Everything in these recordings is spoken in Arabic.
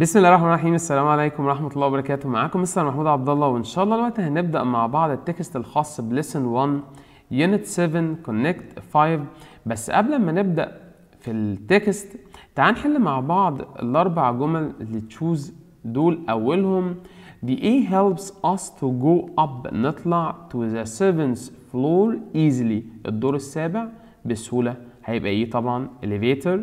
بسم الله الرحمن الرحيم السلام عليكم ورحمه الله وبركاته معاكم مستر محمود عبد الله وان شاء الله دلوقتي هنبدا مع بعض التكست الخاص بليسن 1 يونت 7 كونكت 5 بس قبل ما نبدا في التكست تعال نحل مع بعض الاربع جمل اللي تشوز دول اولهم The A helps us to go up نطلع to the seventh floor easily الدور السابع بسهولة هيبقى ايه طبعا elevator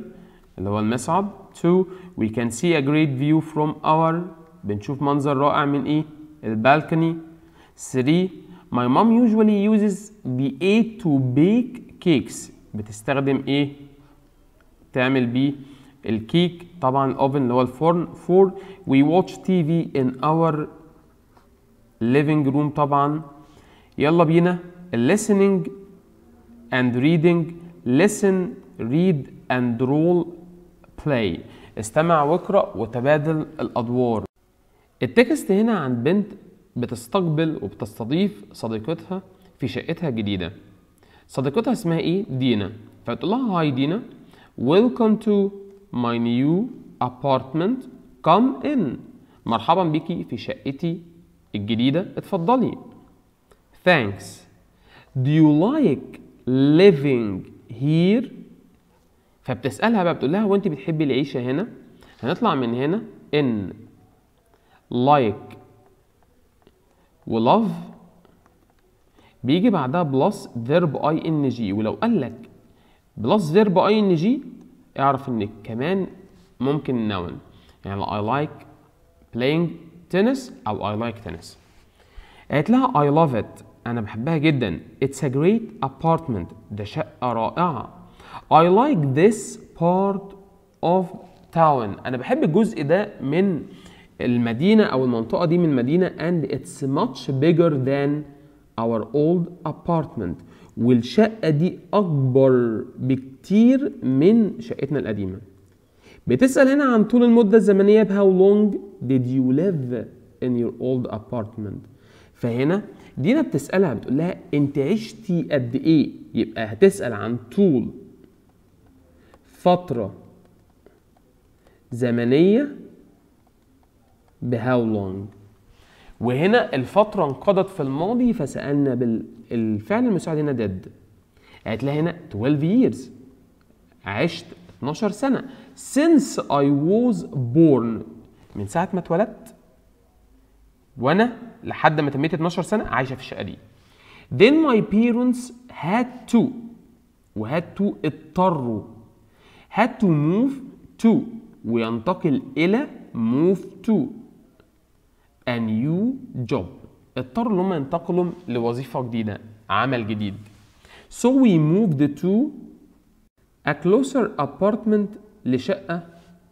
اللي هو المصعد 2 we can see a great view from our بنشوف منظر رائع من ايه البالكوني 3 my mom usually uses the aid to bake cakes بتستخدم ايه تعمل بيه الكيك طبعا الاوفن اللي هو الفرن 4 we watch TV in our living room طبعا يلا بينا listening and reading listen read and roll play استمع واقرأ وتبادل الأدوار التكست هنا عن بنت بتستقبل وبتستضيف صديقتها في شقتها الجديدة صديقتها اسمها ايه؟ دينا فتقول لها هاي دينا Welcome to my new apartment come in مرحبا بيكي في شقتي الجديدة اتفضلي Thanks Do you like living here فبتسالها بقى بتقول لها هو انت بتحبي العيشه هنا هنطلع من هنا ان like ولاف بيجي بعدها بلس فيرب اي ان جي ولو قال لك بلس فيرب اي ان جي اعرف ان كمان ممكن نون يعني I like playing tennis او I like tennis قالت لها I love it أنا بحبها جدا It's a great apartment ده شقة رائعة I like this part of town انا بحب الجزء ده من المدينة او المنطقة دي من المدينة and it's much bigger than our old apartment والشقة دي اكبر بكتير من شقتنا القديمة بتسأل هنا عن طول المدة الزمنية ب how long did you live in your old apartment فهنا دينا بتسألها بتقول لها انت عشتي قد ايه يبقى هتسأل عن طول فترة زمنية بهاو لونج وهنا الفترة انقضت في الماضي فسألنا بالفعل المساعد هنا ديد قالت لها هنا 12 years عشت 12 سنة since I was born من ساعة ما اتولدت وأنا لحد ما تميت 12 سنة عايشة في الشقة دي then my parents had to وهاد to اضطروا had to move to وينتقل إلى move to a new job اضطروا ان ينتقلوا لوظيفة جديدة عمل جديد so we moved to a closer apartment لشقة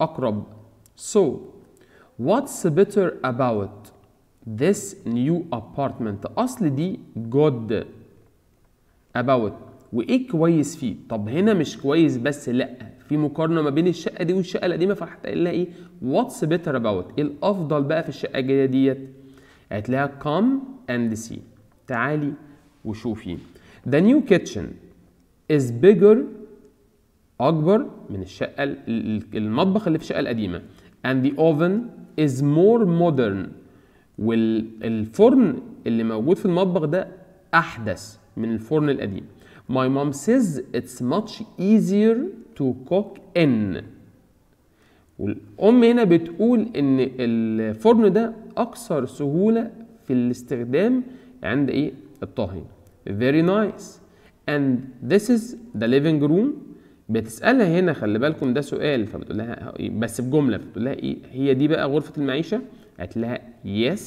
أقرب so what's better about this new apartment أصل دي good about وايه كويس فيه طب هنا مش كويس بس لا في مقارنه ما بين الشقه دي والشقه القديمه فهتلاقي لها ايه واتس بيتر اباوت ايه الافضل بقى في الشقه الجديده ديت هتلاقيها كام اند سي تعالي وشوفي ذا نيو كيتشن از بيجر اكبر من الشقه المطبخ اللي في الشقه القديمه and the oven is more modern والفرن اللي موجود في المطبخ ده احدث من الفرن القديم My mom says it's much easier to cook in والأم هنا بتقول إن الفرن ده أكثر سهولة في الاستخدام عند إيه؟ الطهي. Very nice. And this is the living room. بتسألها هنا خلي بالكم ده سؤال فبتقول لها إيه، بس بجملة بتقول لها إيه؟ هي دي بقى غرفة المعيشة؟ قالت لها yes.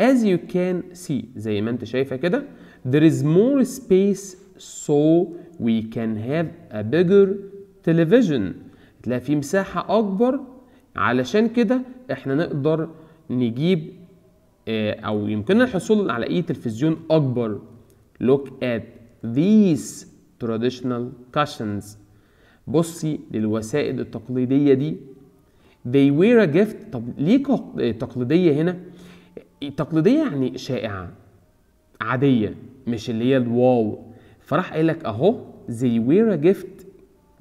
As you can see زي ما أنت شايفة كده there is more space so we can have a bigger television تلاقي في مساحة أكبر علشان كده احنا نقدر نجيب آه، أو يمكننا الحصول على أي تلفزيون أكبر look at these traditional cushions بصي للوسائد التقليدية دي they were a gift طب ليه آه، تقليدية هنا؟ تقليدية يعني شائعة عادية مش اللي هي الواو فراح قايل لك اهو they وير a gift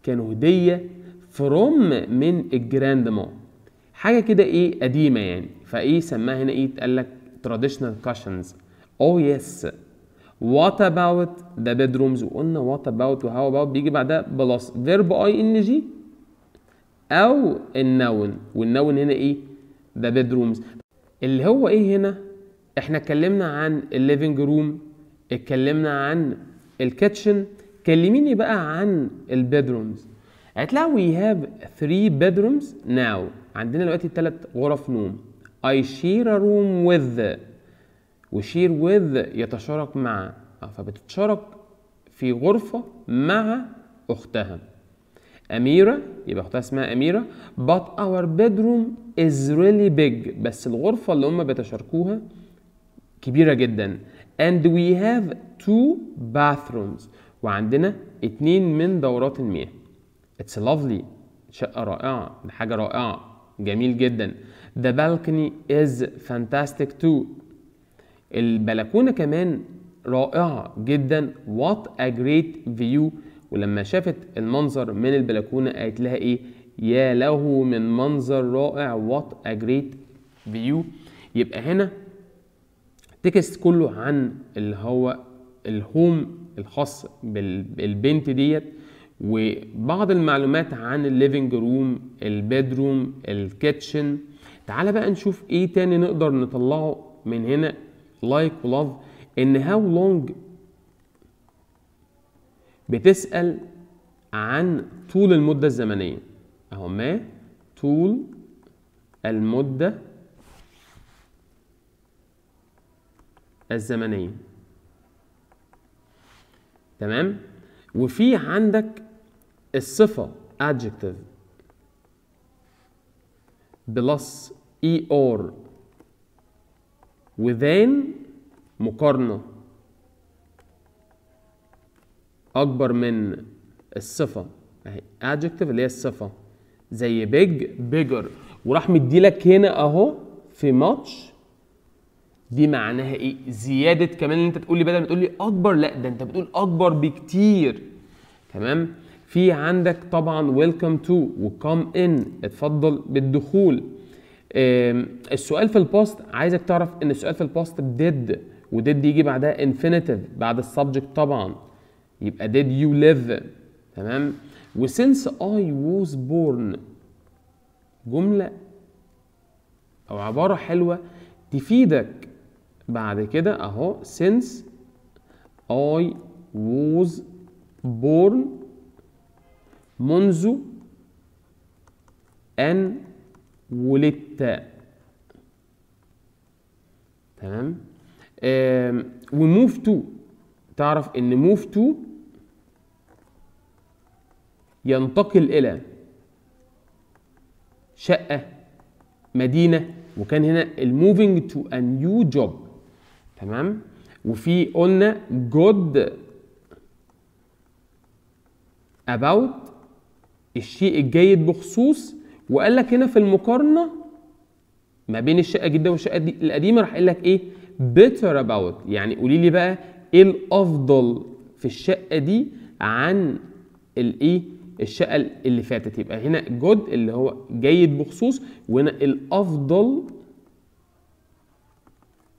كانوا هديه فروم من الجراند ما حاجه كده ايه قديمه يعني فايه سماها هنا ايه قال لك تراديشنال كاشنز oh يس وات اباوت ذا bedrooms وقلنا وات اباوت وهاو اباوت بيجي بعدها بلس فيرب اي ان جي او النون والنون هنا ايه ذا bedrooms اللي هو ايه هنا احنا اتكلمنا عن الليفنج روم اتكلمنا عن الكيتشن كلميني بقى عن البيدرومز هتلاقي وي هاف 3 بيدرومز ناو عندنا دلوقتي ثلاث غرف نوم اي شير ا روم وذ وشير وذ يتشارك مع آه، فبتتشارك في غرفة مع أختها أميرة يبقى أختها اسمها أميرة but our bedroom is really big بس الغرفة اللي هم بيتشاركوها كبيرة جدا and we have two bathrooms وعندنا اتنين من دورات المياه it's lovely شقة رائعة حاجة رائعة جميل جدا the balcony is fantastic too البلكونة كمان رائعة جدا what a great view ولما شافت المنظر من البلكونة قالت لها ايه يا له من منظر رائع what a great view يبقى هنا التكست كله عن اللي هو الهوم الخاص بالبنت ديت وبعض المعلومات عن الليفنج روم البيدروم الكيتشن تعال بقى نشوف ايه تاني نقدر نطلعه من هنا لايك ولاف ان هاو لونج بتسأل عن طول المدة الزمنية اهو ما طول المدة الزمنية تمام وفي عندك الصفة adjective بلس اي اور وذان مقارنة أكبر من الصفة اهي adjective اللي هي الصفة زي big bigger وراح مديلك هنا أهو في ماتش دي معناها ايه زياده كمان انت تقول لي بدل ما تقول لي اكبر لا ده انت بتقول اكبر بكتير تمام في عندك طبعا ويلكم تو وكم ان اتفضل بالدخول السؤال في الباست عايزك تعرف ان السؤال في الباست ديد وديد يجي بعدها انفينيتيف بعد السبجكت طبعا يبقى ديد يو ليف تمام وسينس اي ووز بورن جملة أو عبارة حلوة تفيدك بعد كده اهو since I was born منذ أن ولدت تمام و move to تعرف ان move to ينتقل الى شقه مدينه وكان هنا الموفينج تو a new job تمام وفي قلنا جود about الشيء الجيد بخصوص وقال لك هنا في المقارنه ما بين الشقه الجديده والشقه القديمه راح قايل لك ايه بيتر اباوت يعني قولي لي بقى ايه الافضل في الشقه دي عن الايه الشقه اللي فاتت يبقى هنا جود اللي هو جيد بخصوص وهنا الافضل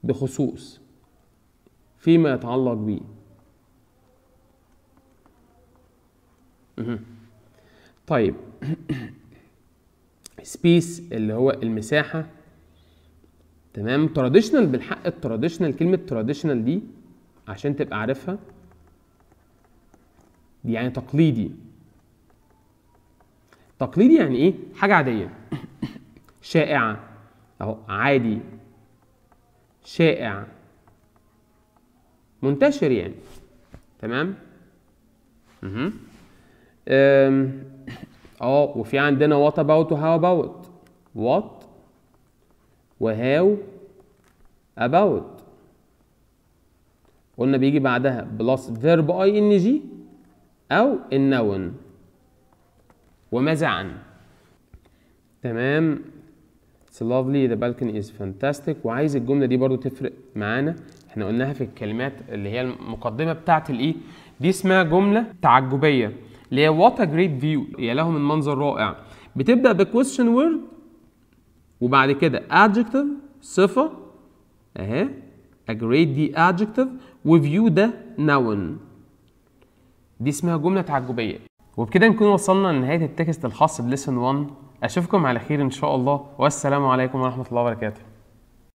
بخصوص فيما يتعلق به طيب سبيس اللي هو المساحة تمام تراديشنال بالحق التراديشنال كلمة تراديشنال دي عشان تبقى عارفها دي يعني تقليدي تقليدي يعني ايه حاجة عادية شائعة اهو عادي شائع منتشر يعني تمام اها اه وفي عندنا وات اباوت وهاو اباوت وات وهاو about قلنا بيجي بعدها بلس فيرب اي ان جي او النون وماذا عن تمام It's lovely the balcony is fantastic وعايز الجملة دي برضو تفرق معانا احنا قلناها في الكلمات اللي هي المقدمه بتاعه الايه e. دي اسمها جمله تعجبيه اللي هي وات ا جريت فيو يا له من منظر رائع بتبدا بكويستشن وورد وبعد كده ادجكتيف صفه اهي ا جريت دي ادجكتيف وفيو ده نون دي اسمها جمله تعجبيه وبكده نكون وصلنا لنهايه التكست الخاص بليسن 1 اشوفكم على خير ان شاء الله والسلام عليكم ورحمه الله وبركاته